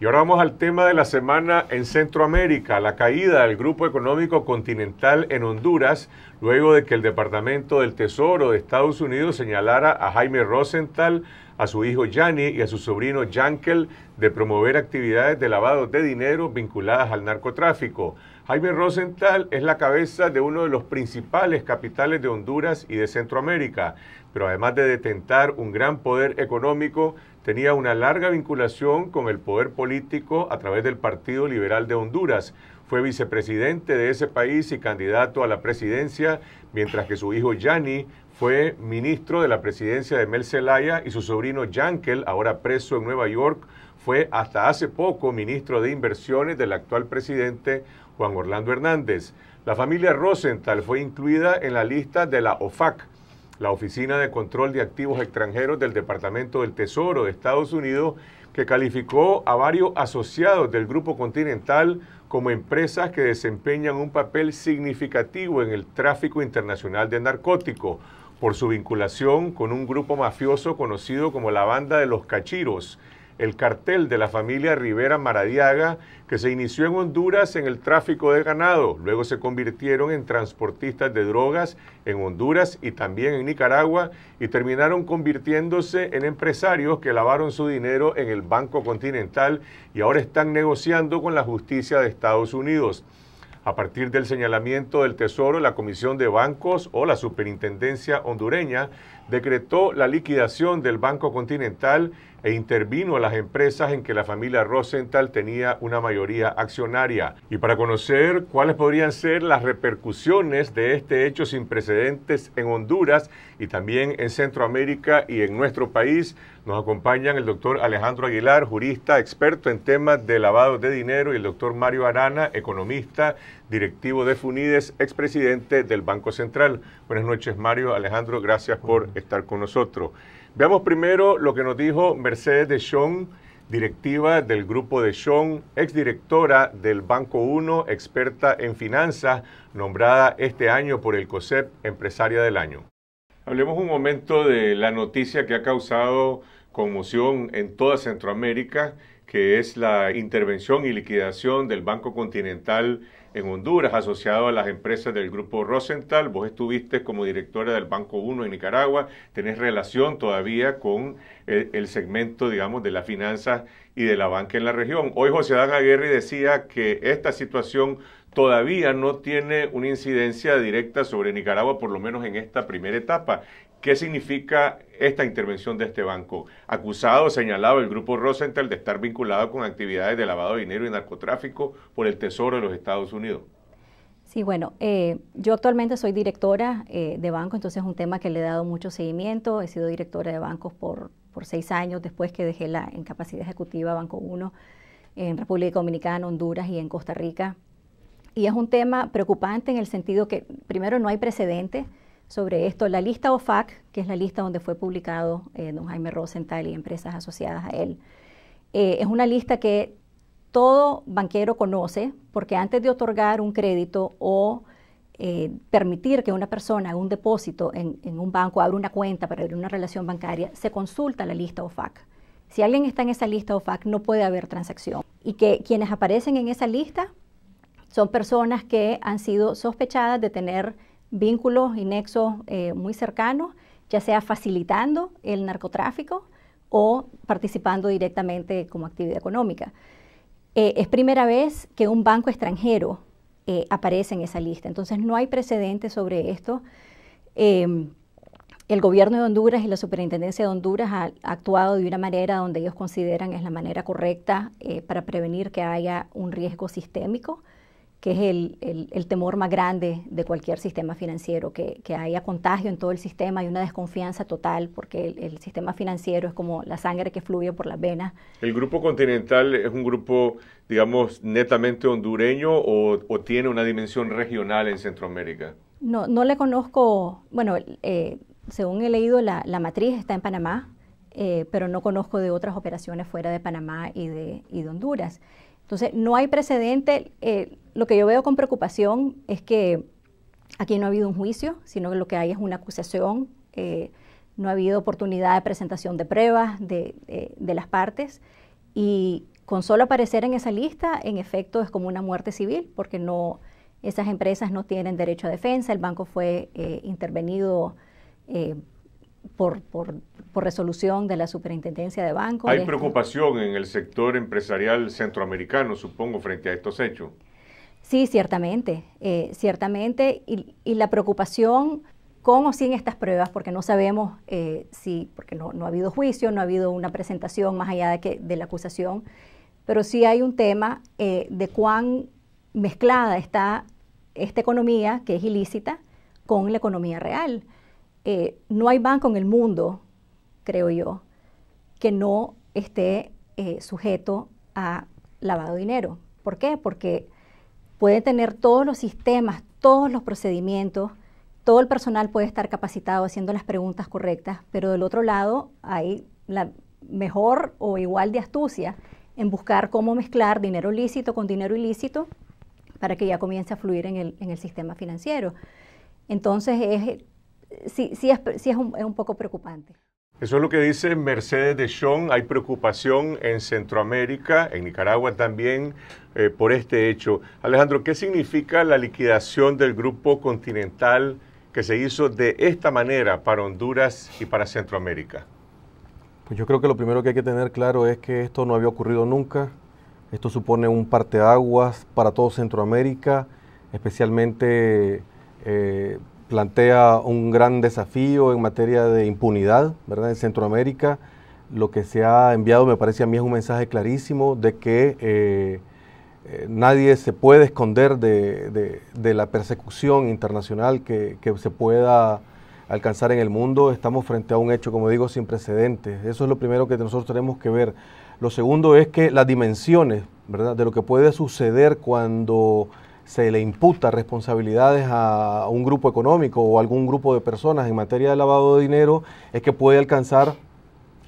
Y ahora vamos al tema de la semana en Centroamérica, la caída del Grupo Económico Continental en Honduras, luego de que el Departamento del Tesoro de Estados Unidos señalara a Jaime Rosenthal a su hijo Yanni y a su sobrino Yankel de promover actividades de lavado de dinero vinculadas al narcotráfico. Jaime Rosenthal es la cabeza de uno de los principales capitales de Honduras y de Centroamérica, pero además de detentar un gran poder económico, tenía una larga vinculación con el poder político a través del Partido Liberal de Honduras. Fue vicepresidente de ese país y candidato a la presidencia, mientras que su hijo Yanni fue ministro de la presidencia de Mel Zelaya y su sobrino Jankel, ahora preso en Nueva York, fue hasta hace poco ministro de Inversiones del actual presidente Juan Orlando Hernández. La familia Rosenthal fue incluida en la lista de la OFAC, la Oficina de Control de Activos Extranjeros del Departamento del Tesoro de Estados Unidos, que calificó a varios asociados del Grupo Continental como empresas que desempeñan un papel significativo en el tráfico internacional de narcóticos por su vinculación con un grupo mafioso conocido como la Banda de los Cachiros, el cartel de la familia Rivera Maradiaga, que se inició en Honduras en el tráfico de ganado, luego se convirtieron en transportistas de drogas en Honduras y también en Nicaragua, y terminaron convirtiéndose en empresarios que lavaron su dinero en el Banco Continental y ahora están negociando con la justicia de Estados Unidos a partir del señalamiento del Tesoro, la Comisión de Bancos o la Superintendencia hondureña decretó la liquidación del Banco Continental e intervino a las empresas en que la familia Rosenthal tenía una mayoría accionaria. Y para conocer cuáles podrían ser las repercusiones de este hecho sin precedentes en Honduras y también en Centroamérica y en nuestro país, nos acompañan el doctor Alejandro Aguilar, jurista experto en temas de lavado de dinero, y el doctor Mario Arana, economista directivo de Funides, expresidente del Banco Central. Buenas noches, Mario. Alejandro, gracias por estar con nosotros. Veamos primero lo que nos dijo Mercedes de Jong, directiva del grupo de ex exdirectora del Banco 1, experta en finanzas, nombrada este año por el COSEP Empresaria del Año. Hablemos un momento de la noticia que ha causado conmoción en toda Centroamérica, que es la intervención y liquidación del Banco Continental en Honduras, asociado a las empresas del grupo Rosenthal. Vos estuviste como directora del Banco 1 en Nicaragua, tenés relación todavía con eh, el, segmento, digamos, de las finanzas y de la banca en la región. Hoy José Adán Aguirre decía que esta situación todavía no tiene una incidencia directa sobre Nicaragua, por lo menos en esta primera etapa, ¿Qué significa esta intervención de este banco? Acusado, señalado el grupo Rosenthal de estar vinculado con actividades de lavado de dinero y narcotráfico por el Tesoro de los Estados Unidos. Sí, bueno, eh, yo actualmente soy directora eh, de banco, entonces es un tema que le he dado mucho seguimiento. He sido directora de bancos por, por seis años después que dejé la incapacidad ejecutiva Banco 1 en República Dominicana, Honduras y en Costa Rica. Y es un tema preocupante en el sentido que, primero, no hay precedentes sobre esto la lista OFAC, que es la lista donde fue publicado eh, don Jaime Rosenthal y empresas asociadas a él. Eh, es una lista que todo banquero conoce porque antes de otorgar un crédito o eh, permitir que una persona un depósito en, en, un banco, abra una cuenta para abrir una relación bancaria, se consulta la lista OFAC. Si alguien está en esa lista OFAC, no puede haber transacción. Y que quienes aparecen en esa lista son personas que han sido sospechadas de tener vínculos y nexos eh, muy cercanos, ya sea facilitando el narcotráfico o participando directamente como actividad económica. Eh, es primera vez que un banco extranjero eh, aparece en esa lista, entonces no hay precedentes sobre esto. Em, el gobierno de Honduras y la superintendencia de Honduras han actuado de una manera donde ellos consideran es la manera correcta para prevenir que haya un riesgo sistémico que es el, temor más grande de cualquier sistema financiero, que, haya contagio en todo el sistema y una desconfianza total, porque el, sistema financiero es como la sangre que fluye por las venas. ¿El grupo continental es un grupo, digamos, netamente hondureño o, tiene una dimensión regional en Centroamérica? No, no le conozco, bueno, eh, según he leído, la, matriz está en Panamá, eh, pero no conozco de otras operaciones fuera de Panamá y de, y de Honduras. Entonces, no hay precedente. Eh, lo que yo veo con preocupación es que aquí no ha habido un juicio, sino que lo que hay es una acusación. Eh, no ha habido oportunidad de presentación de pruebas de, las partes. Y con solo aparecer en esa lista, en efecto, es como una muerte civil, porque no, esas empresas no tienen derecho a defensa, el banco fue eh, intervenido eh, por, por, resolución de la Superintendencia de Bancos. Hay este, preocupación en el sector empresarial centroamericano, supongo, frente a estos hechos. Sí, ciertamente, eh, ciertamente, y, la preocupación con o sin estas pruebas, porque no sabemos eh, si, porque no, ha habido juicio, no ha habido una presentación más allá de, que, de la acusación, pero sí hay un tema eh, de cuán mezclada está esta economía, que es ilícita, con la economía real. Eh, no hay banco en el mundo, creo yo, que no esté eh, sujeto a lavado de dinero. ¿Por qué? Porque puede tener todos los sistemas, todos los procedimientos, todo el personal puede estar capacitado haciendo las preguntas correctas, pero del otro lado hay la mejor o igual de astucia en buscar cómo mezclar dinero lícito con dinero ilícito para que ya comience a fluir en el, en el sistema financiero. Entonces es sí, sí, es, es, un, poco preocupante. Eso es lo que dice Mercedes de Sean. Hay preocupación en Centroamérica, en Nicaragua también, eh, por este hecho. Alejandro, ¿qué significa la liquidación del grupo continental que se hizo de esta manera para Honduras y para Centroamérica? Pues yo creo que lo primero que hay que tener claro es que esto no había ocurrido nunca. Esto supone un parteaguas para todo Centroamérica, especialmente eh, plantea un gran desafío en materia de impunidad, ¿verdad? En Centroamérica lo que se ha enviado me parece a mí es un mensaje clarísimo de que eh, eh, nadie se puede esconder de, la persecución internacional que, se pueda alcanzar en el mundo. Estamos frente a un hecho, como digo, sin precedentes. Eso es lo primero que nosotros tenemos que ver. Lo segundo es que las dimensiones ¿verdad? de lo que puede suceder cuando se le imputa responsabilidades a un grupo económico o algún grupo de personas en materia de lavado de dinero es que puede alcanzar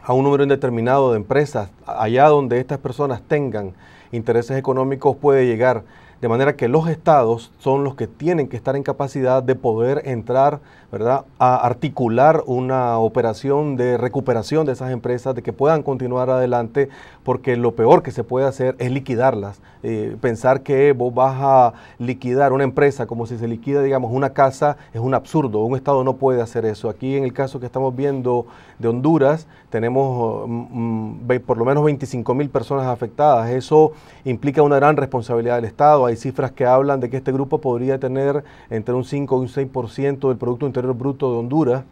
a un número indeterminado de empresas. Allá donde estas personas tengan intereses económicos puede llegar. De manera que los estados son los que tienen que estar en capacidad de poder entrar, ¿verdad?, a articular una operación de recuperación de esas empresas, de que puedan continuar adelante porque lo peor que se puede hacer es liquidarlas. Eh, pensar que vos vas a liquidar una empresa como si se liquida, digamos, una casa es un absurdo. Un Estado no puede hacer eso. Aquí en el caso que estamos viendo de Honduras, tenemos mm, mm, por lo menos 25 mil personas afectadas. Eso implica una gran responsabilidad del Estado. Hay cifras que hablan de que este grupo podría tener entre un 5 y un 6% del Producto Interior Bruto de Honduras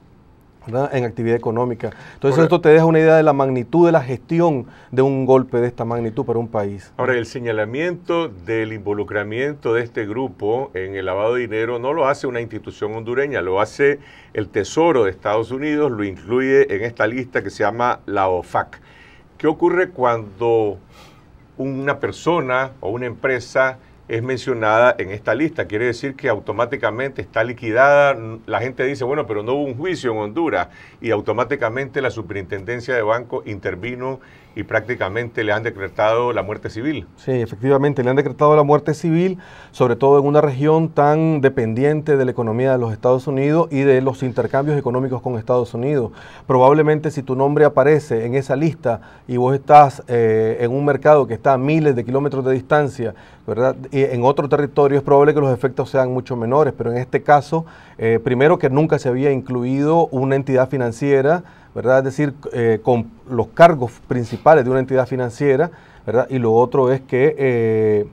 en actividad económica. Entonces esto te deja una idea de la magnitud de la gestión de un golpe de esta magnitud para un país. Ahora, el señalamiento del involucramiento de este grupo en el lavado de dinero no lo hace una institución hondureña, lo hace el Tesoro de Estados Unidos, lo incluye en esta lista que se llama la OFAC. ¿Qué ocurre cuando una persona o una empresa es mencionada en esta lista. Quiere decir que automáticamente está liquidada. La gente dice, bueno, pero no hubo un juicio en Honduras y automáticamente la superintendencia de banco intervino y prácticamente le han decretado la muerte civil. Sí, efectivamente, le han decretado la muerte civil, sobre todo en una región tan dependiente de la economía de los Estados Unidos y de los intercambios económicos con Estados Unidos. Probablemente si tu nombre aparece en esa lista y vos estás eh, en un mercado que está a miles de kilómetros de distancia, ¿verdad? Y en otro territorio es probable que los efectos sean mucho menores, pero en este caso, eh, primero que nunca se había incluido una entidad financiera, ¿verdad? Es decir, eh, con los cargos principales de una entidad financiera, ¿verdad? Y lo otro es que eh,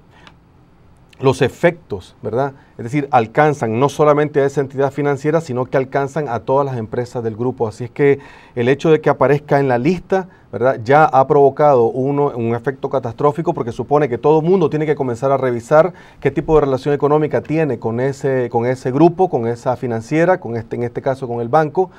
los efectos, ¿verdad? Es decir, alcanzan no solamente a esa entidad financiera, sino que alcanzan a todas las empresas del grupo. Así es que el hecho de que aparezca en la lista, ¿verdad? Ya ha provocado un efecto catastrófico porque supone que todo el mundo tiene que comenzar a revisar qué tipo de relación económica tiene con ese, con ese grupo, con esa financiera, con este, en este caso con el banco,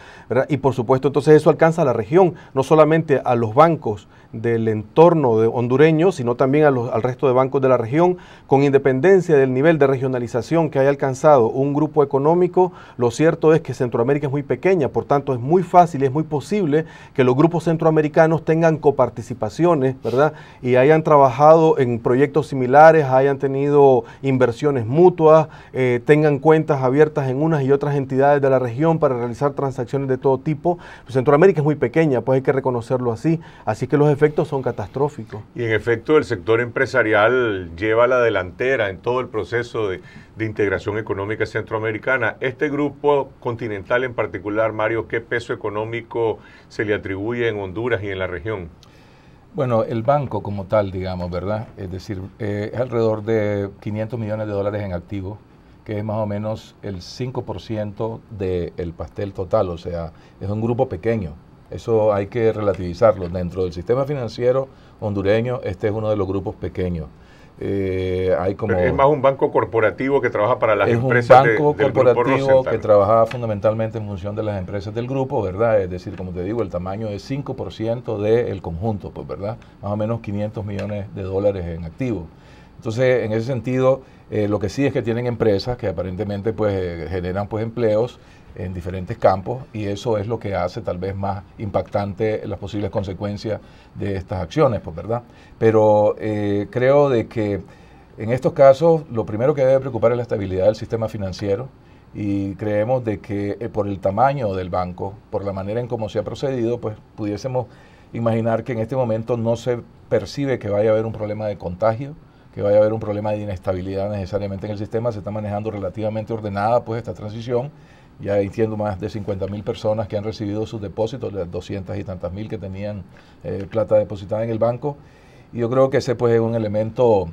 Y por supuesto, entonces eso alcanza a la región, no solamente a los bancos del entorno de hondureño, sino también al resto de bancos de la región, con independencia del nivel de regionalización que haya alcanzado un grupo económico, lo cierto es que Centroamérica es muy pequeña, por tanto es muy fácil, es muy posible que los grupos centroamericanos tengan coparticipaciones, ¿verdad? Y hayan trabajado en proyectos similares, hayan tenido inversiones mutuas, eh, tengan cuentas abiertas en unas y otras entidades de la región para realizar transacciones de todo tipo. Pues Centroamérica es muy pequeña, pues hay que reconocerlo así, así que los efectos son catastróficos. Y en efecto el sector empresarial lleva la delantera en todo el proceso de de Integración Económica Centroamericana. Este grupo continental en particular, Mario, ¿qué peso económico se le atribuye en Honduras y en la región? Bueno, el banco como tal, digamos, ¿verdad? Es decir, eh, es alrededor de 500 millones de dólares en activos, que es más o menos el 5% del pastel total, o sea, es un grupo pequeño. Eso hay que relativizarlo. Dentro del sistema financiero hondureño, este es uno de los grupos pequeños. Eh, hay como, es más un banco corporativo que trabaja para las empresas. Es un banco corporativo que trabaja fundamentalmente en función de las empresas del grupo, ¿verdad? Es decir, como te digo, el tamaño es 5% del conjunto, pues, ¿verdad? Más o menos 500 millones de dólares en activos. Entonces, en ese sentido, eh, lo que sí es que tienen empresas que aparentemente pues, eh, generan pues, empleos en diferentes campos y eso es lo que hace tal vez más impactante las posibles consecuencias de estas acciones, pues verdad. Pero eh, creo de que en estos casos lo primero que debe preocupar es la estabilidad del sistema financiero y creemos de que eh, por el tamaño del banco, por la manera en cómo se ha procedido, pues pudiésemos imaginar que en este momento no se percibe que vaya a haber un problema de contagio, que vaya a haber un problema de inestabilidad necesariamente en el sistema, se está manejando relativamente ordenada pues esta transición ya entiendo más de 50 mil personas que han recibido sus depósitos, de 200 y tantas mil que tenían eh, plata depositada en el banco. Y yo creo que ese pues, es un elemento,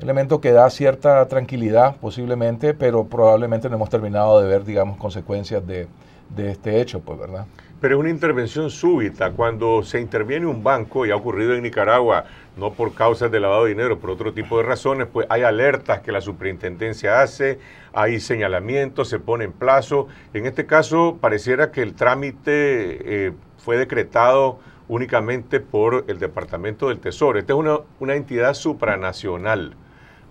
elemento que da cierta tranquilidad posiblemente, pero probablemente no hemos terminado de ver, digamos, consecuencias de, de este hecho, pues, ¿verdad? Pero es una intervención súbita. Cuando se interviene un banco, y ha ocurrido en Nicaragua, no por causas de lavado de dinero, por otro tipo de razones, pues hay alertas que la superintendencia hace, hay señalamientos, se pone en plazo. En este caso, pareciera que el trámite eh, fue decretado únicamente por el Departamento del Tesoro. Esta es una, una entidad supranacional.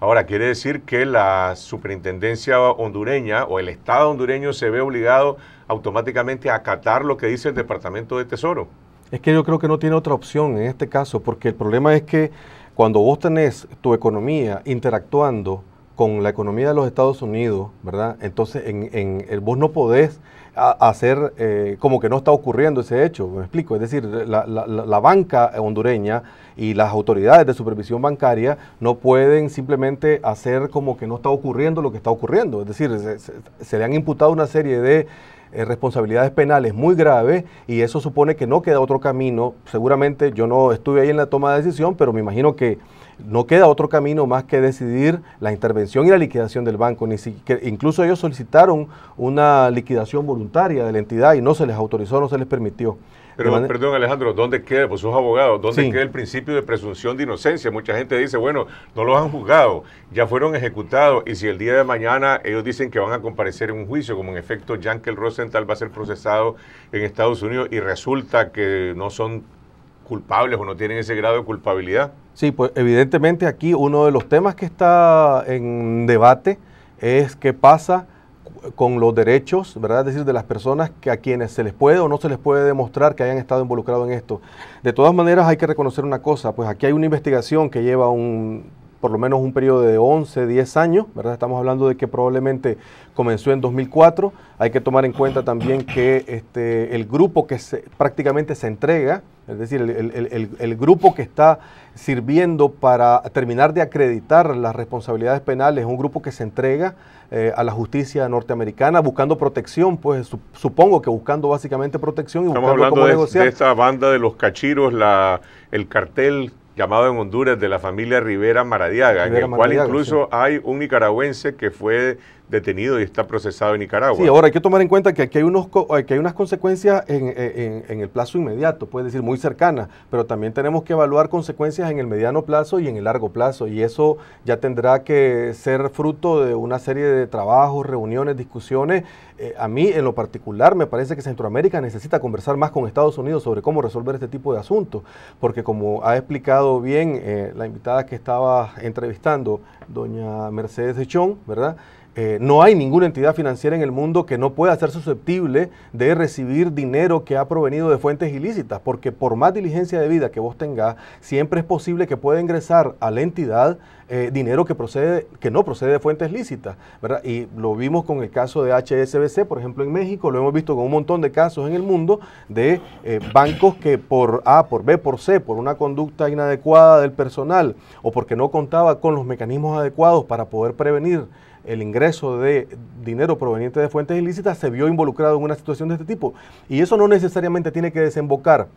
Ahora, quiere decir que la superintendencia hondureña o el Estado hondureño se ve obligado automáticamente acatar lo que dice el Departamento de Tesoro. Es que yo creo que no tiene otra opción en este caso, porque el problema es que cuando vos tenés tu economía interactuando, con la economía de los Estados Unidos, ¿verdad? Entonces, en, en eh, vos no podés hacer eh, como que no está ocurriendo ese hecho, me explico. Es decir, la, banca hondureña y las autoridades de supervisión bancaria no pueden simplemente hacer como que no está ocurriendo lo que está ocurriendo. Es decir, se, le han imputado una serie de eh, responsabilidades penales muy graves y eso supone que no queda otro camino. Seguramente yo no estuve ahí en la toma de decisión, pero me imagino que no queda otro camino más que decidir la intervención y la liquidación del banco. incluso ellos solicitaron una liquidación voluntaria de la entidad y no se les autorizó, no se les permitió. Pero perdón Alejandro, ¿dónde queda? Pues sus abogados, ¿dónde queda el principio de presunción de inocencia? Mucha gente dice, bueno, no los han juzgado, ya fueron ejecutados y si el día de mañana ellos dicen que van a comparecer en un juicio, como en efecto Jankel Rosenthal va a ser procesado en Estados Unidos y resulta que no son culpables o no tienen ese grado de culpabilidad. Sí, pues evidentemente aquí uno de los temas que está en debate es qué pasa con los derechos, ¿verdad? Es decir, de las personas que a quienes se les puede o no se les puede demostrar que hayan estado involucrados en esto. De todas maneras, hay que reconocer una cosa, pues aquí hay una investigación que lleva un por lo menos un periodo de 11, 10 años, ¿verdad? Estamos hablando de que probablemente comenzó en 2004. Hay que tomar en cuenta también que este, el grupo que prácticamente se entrega, es decir, el, grupo que está sirviendo para terminar de acreditar las responsabilidades penales, es un grupo que se entrega eh, a la justicia norteamericana buscando protección, pues supongo que buscando básicamente protección y buscando hablando cómo de, negociar. esta banda de los cachiros, la, el cartel llamado en Honduras de la familia Rivera Maradiaga, en el cual incluso hay un nicaragüense que fue detenido y está procesado en Nicaragua. Sí, ahora hay que tomar en cuenta que aquí hay, unos, eh, que hay unas consecuencias eh, en, el plazo inmediato, puede decir muy cercana pero también tenemos que evaluar consecuencias en el mediano plazo y en el largo plazo, y eso ya tendrá que ser fruto de una serie de trabajos, reuniones, discusiones. Eh, a mí, en lo particular, me parece que Centroamérica necesita conversar más con Estados Unidos sobre cómo resolver este tipo de asuntos, porque como ha explicado bien la invitada que estaba entrevistando, doña Mercedes Echón, ¿verdad? Eh, no hay ninguna entidad financiera en el mundo que no pueda ser susceptible de recibir dinero que ha provenido de fuentes ilícitas, porque por más diligencia de vida que vos tengas, siempre es posible que pueda ingresar a la entidad eh, dinero que, procede, que no procede de fuentes lícitas. Y lo vimos con el caso de HSBC, por ejemplo, en México, lo hemos visto con un montón de casos en el mundo de eh, bancos que por A, por B, por C, por una conducta inadecuada del personal o porque no contaba con los mecanismos adecuados para poder prevenir el ingreso de dinero proveniente de fuentes ilícitas se vio involucrado en una situación de este tipo. Y eso no necesariamente tiene que desembocar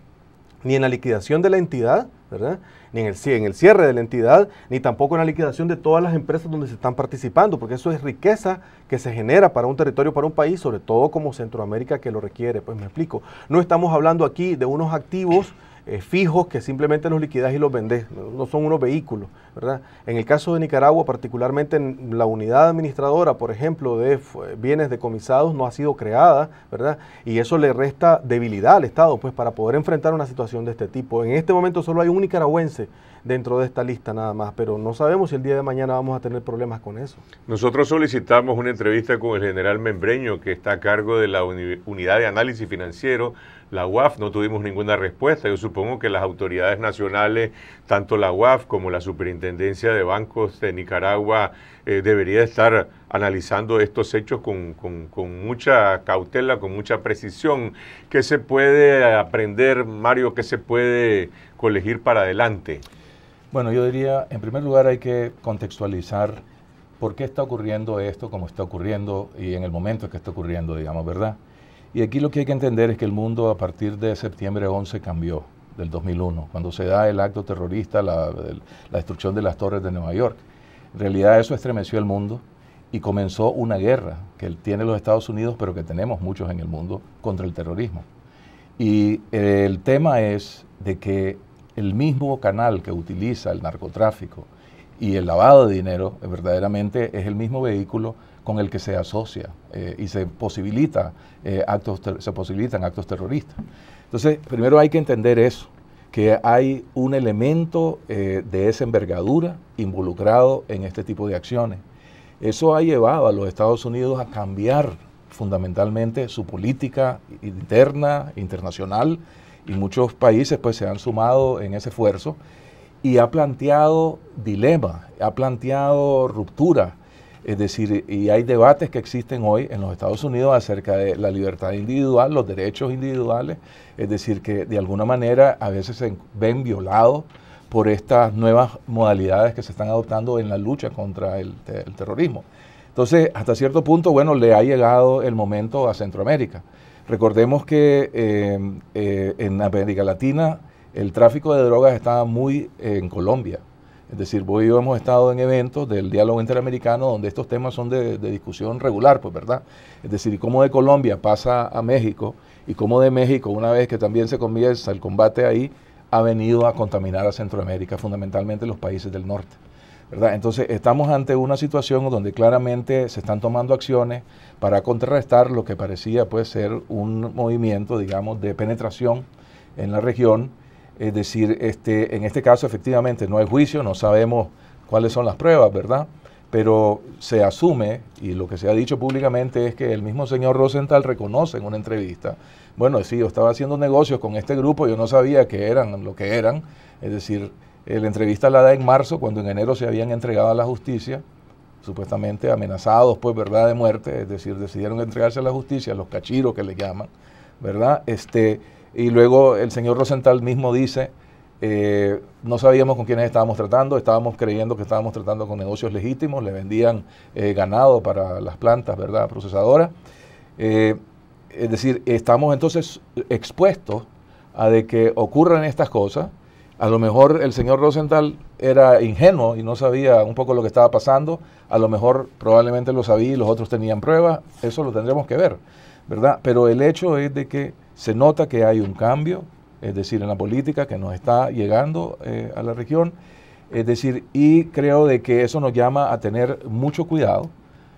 ni en la liquidación de la entidad, ¿verdad? Ni en el, en el cierre de la entidad, ni tampoco en la liquidación de todas las empresas donde se están participando, porque eso es riqueza que se genera para un territorio, para un país, sobre todo como Centroamérica que lo requiere. Pues me explico. No estamos hablando aquí de unos activos eh, fijos que simplemente los liquidas y los vendes, no, son unos vehículos, ¿verdad? En el caso de Nicaragua, particularmente en la unidad administradora, por ejemplo, de eh, bienes decomisados no ha sido creada, ¿verdad? Y eso le resta debilidad al Estado, pues para poder enfrentar una situación de este tipo. En este momento solo hay un nicaragüense dentro de esta lista nada más, pero no sabemos si el día de mañana vamos a tener problemas con eso. Nosotros solicitamos una entrevista con el general Membreño, que está a cargo de la unidad de análisis financiero la UAF no tuvimos ninguna respuesta. Yo supongo que las autoridades nacionales, tanto la UAF como la Superintendencia de Bancos de Nicaragua, deberían eh, debería estar analizando estos hechos con, con, mucha cautela, con mucha precisión. ¿Qué se puede aprender, Mario? ¿Qué se puede colegir para adelante? Bueno, yo diría, en primer lugar hay que contextualizar por qué está ocurriendo esto, como está ocurriendo y en el momento que está ocurriendo, digamos, ¿verdad? Y aquí lo que hay que entender es que el mundo a partir de septiembre 11 cambió del 2001, cuando se da el acto terrorista, la, la destrucción de las torres de Nueva York. En realidad eso estremeció el mundo y comenzó una guerra que tiene los Estados Unidos, pero que tenemos muchos en el mundo, contra el terrorismo. Y eh, el tema es de que el mismo canal que utiliza el narcotráfico y el lavado de dinero verdaderamente es el mismo vehículo con el que se asocia eh, y se, posibilita, eh, actos se posibilitan actos terroristas. Entonces, primero hay que entender eso, que hay un elemento eh, de esa envergadura involucrado en este tipo de acciones. Eso ha llevado a los Estados Unidos a cambiar fundamentalmente su política interna, internacional, y muchos países pues se han sumado en ese esfuerzo y ha planteado dilemas, ha planteado ruptura es decir, y hay debates que existen hoy en los Estados Unidos acerca de la libertad individual, los derechos individuales, es decir, que de alguna manera a veces se ven violados por estas nuevas modalidades que se están adoptando en la lucha contra el, terrorismo. Entonces, hasta cierto punto, bueno, le ha llegado el momento a Centroamérica. Recordemos que eh, eh, en América Latina el tráfico de drogas está muy en Colombia, es decir, vos hemos estado en eventos del diálogo interamericano donde estos temas son de, discusión regular, pues, ¿verdad? Es decir, cómo de Colombia pasa a México y cómo de México, una vez que también se comienza el combate ahí, ha venido a contaminar a Centroamérica, fundamentalmente los países del norte. ¿verdad? Entonces, estamos ante una situación donde claramente se están tomando acciones para contrarrestar lo que parecía pues, ser un movimiento, digamos, de penetración en la región es decir, este, en este caso efectivamente no hay juicio, no sabemos cuáles son las pruebas, ¿verdad? Pero se asume, y lo que se ha dicho públicamente es que el mismo señor Rosenthal reconoce en una entrevista, bueno, sí, yo estaba haciendo negocios con este grupo, yo no sabía que eran lo que eran, es decir, la entrevista la da en marzo, cuando en enero se habían entregado a la justicia, supuestamente amenazados, pues, ¿verdad?, de muerte, es decir, decidieron entregarse a la justicia, los cachiros que le llaman, ¿verdad? Este, y luego el señor Rosenthal mismo dice, eh, no sabíamos con quiénes estábamos tratando, estábamos creyendo que estábamos tratando con negocios legítimos, le vendían eh, ganado para las plantas, ¿verdad?, procesadoras. Eh, es decir, estamos entonces expuestos a de que ocurran estas cosas. A lo mejor el señor Rosenthal era ingenuo y no sabía un poco lo que estaba pasando. A lo mejor probablemente lo sabía y los otros tenían pruebas. Eso lo tendremos que ver, ¿verdad? Pero el hecho es de que se nota que hay un cambio, es decir, en la política que nos está llegando eh, a la región. Es decir, y creo de que eso nos llama a tener mucho cuidado,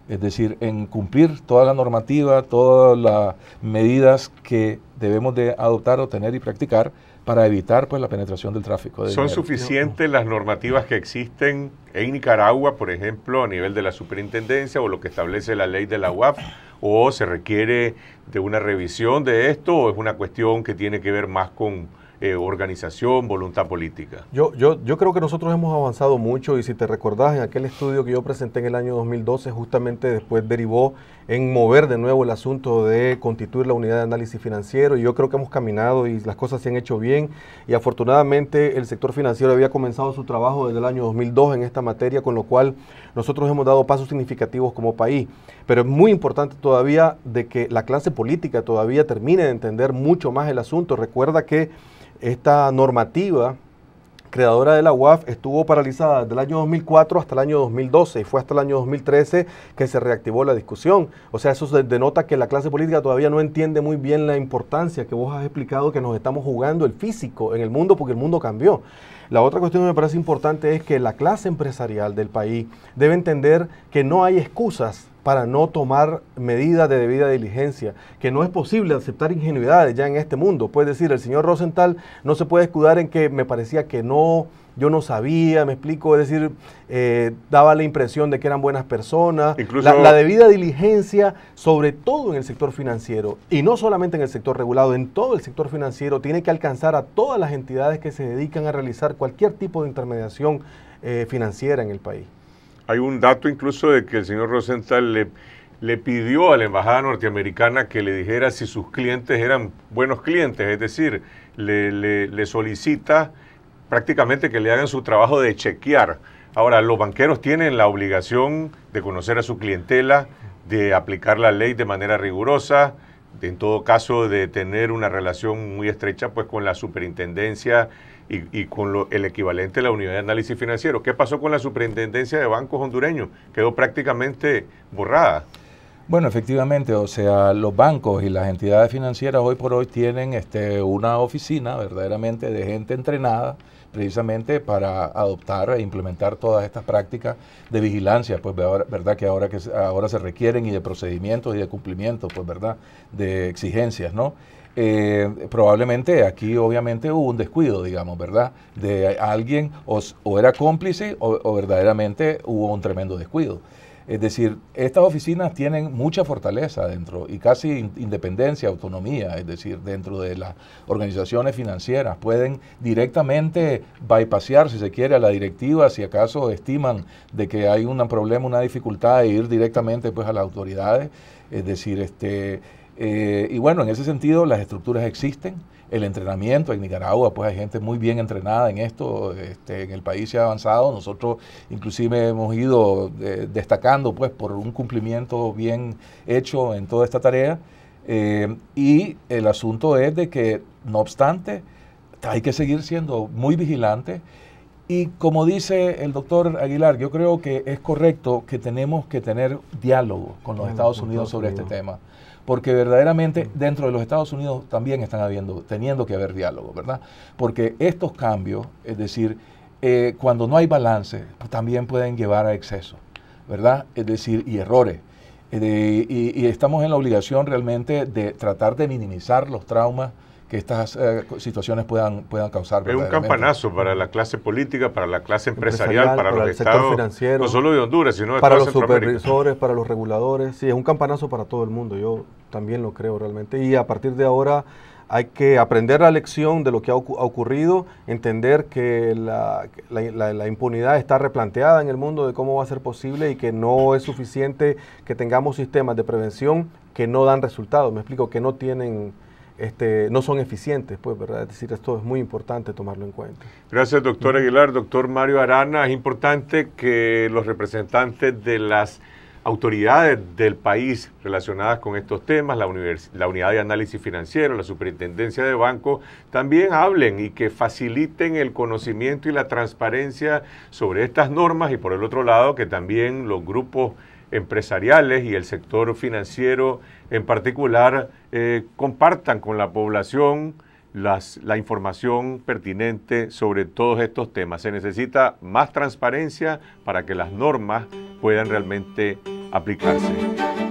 es decir, en cumplir toda la normativa, todas las medidas que debemos de adoptar o tener y practicar para evitar pues la penetración del tráfico. De ¿Son suficientes las normativas que existen en Nicaragua, por ejemplo, a nivel de la superintendencia o lo que establece la ley de la UAF? ¿O se requiere de una revisión de esto o es una cuestión que tiene que ver más con eh, organización, voluntad política. Yo, yo, yo creo que nosotros hemos avanzado mucho y si te recordás, en aquel estudio que yo presenté en el año 2012, justamente después derivó en mover de nuevo el asunto de constituir la unidad de análisis financiero y yo creo que hemos caminado y las cosas se han hecho bien y afortunadamente el sector financiero había comenzado su trabajo desde el año 2002 en esta materia, con lo cual nosotros hemos dado pasos significativos como país. Pero es muy importante todavía de que la clase política todavía termine de entender mucho más el asunto. Recuerda que esta normativa creadora de la UAF, estuvo paralizada del año 2004 hasta el año 2012 y fue hasta el año 2013 que se reactivó la discusión. O sea, eso denota que la clase política todavía no entiende muy bien la importancia que vos has explicado que nos estamos jugando el físico en el mundo porque el mundo cambió. La otra cuestión que me parece importante es que la clase empresarial del país debe entender que no hay excusas para no tomar medidas de debida diligencia, que no es posible aceptar ingenuidades ya en este mundo. Puede decir, el señor Rosenthal no se puede escudar en que me parecía que no, yo no sabía, me explico, es decir, eh, daba la impresión de que eran buenas personas. la, debida diligencia, sobre todo en el sector financiero, y no solamente en el sector regulado, en todo el sector financiero, tiene que alcanzar a todas las entidades que se dedican a realizar cualquier tipo de intermediación eh, financiera en el país. Hay un dato incluso de que el señor Rosenthal le, le pidió a la embajada norteamericana que le dijera si sus clientes eran buenos clientes, es decir, le, solicita prácticamente que le hagan su trabajo de chequear. Ahora, los banqueros tienen la obligación de conocer a su clientela, de aplicar la ley de manera rigurosa, de, en todo caso de tener una relación muy estrecha pues con la superintendencia y, con el equivalente a la unidad de análisis financiero. ¿Qué pasó con la superintendencia de bancos hondureños? Quedó prácticamente borrada. Bueno, efectivamente, o sea, los bancos y las entidades financieras hoy por hoy tienen este, una oficina verdaderamente de gente entrenada precisamente para adoptar e implementar todas estas prácticas de vigilancia, pues verdad que ahora que ahora se requieren y de procedimientos y de cumplimiento, pues verdad, de exigencias, ¿no? Eh, probablemente aquí obviamente hubo un descuido, digamos, ¿verdad? De alguien o, era cómplice o, verdaderamente hubo un tremendo descuido. Es decir, estas oficinas tienen mucha fortaleza dentro y casi independencia, autonomía, es decir, dentro de las organizaciones financieras. Pueden directamente bypassar, si se quiere, a la directiva, si acaso estiman de que hay un problema, una dificultad, de ir directamente pues, a las autoridades. Es decir, este, eh, y bueno, en ese sentido las estructuras existen, el entrenamiento en Nicaragua, pues hay gente muy bien entrenada en esto, este, en el país se ha avanzado, nosotros inclusive hemos ido eh, destacando pues por un cumplimiento bien hecho en toda esta tarea eh, y el asunto es de que no obstante hay que seguir siendo muy vigilantes y como dice el doctor Aguilar, yo creo que es correcto que tenemos que tener diálogo con los Estados Unidos sobre este tema porque verdaderamente dentro de los Estados Unidos también están habiendo, teniendo que haber diálogo, ¿verdad? Porque estos cambios, es decir, eh, cuando no hay balance, pues también pueden llevar a exceso, ¿verdad? Es decir, y errores. Eh, y estamos en la obligación realmente de tratar de minimizar los traumas que estas eh, situaciones puedan, puedan causar. Es un campanazo para la clase política, para la clase empresarial, para, para, el sector financiero, no solo de Honduras, sino de para los supervisores, para los reguladores. Sí, es un campanazo para todo el mundo. Yo también lo creo realmente. Y a partir de ahora hay que aprender la lección de lo que ha, ocurrido, entender que la, impunidad está replanteada en el mundo de cómo va a ser posible y que no es suficiente que tengamos sistemas de prevención que no dan resultados. Me explico, que no tienen este, no son eficientes, pues, ¿verdad? Es decir, esto es muy importante tomarlo en cuenta. Gracias, doctor Aguilar. Doctor Mario Arana, es importante que los representantes de las autoridades del país relacionadas con estos temas, la, la unidad de análisis financiero, la superintendencia de banco, también hablen y que faciliten el conocimiento y la transparencia sobre estas normas y por el otro lado que también los grupos empresariales y el sector financiero en particular eh, compartan con la población las, la información pertinente sobre todos estos temas. Se necesita más transparencia para que las normas puedan realmente aplicarse.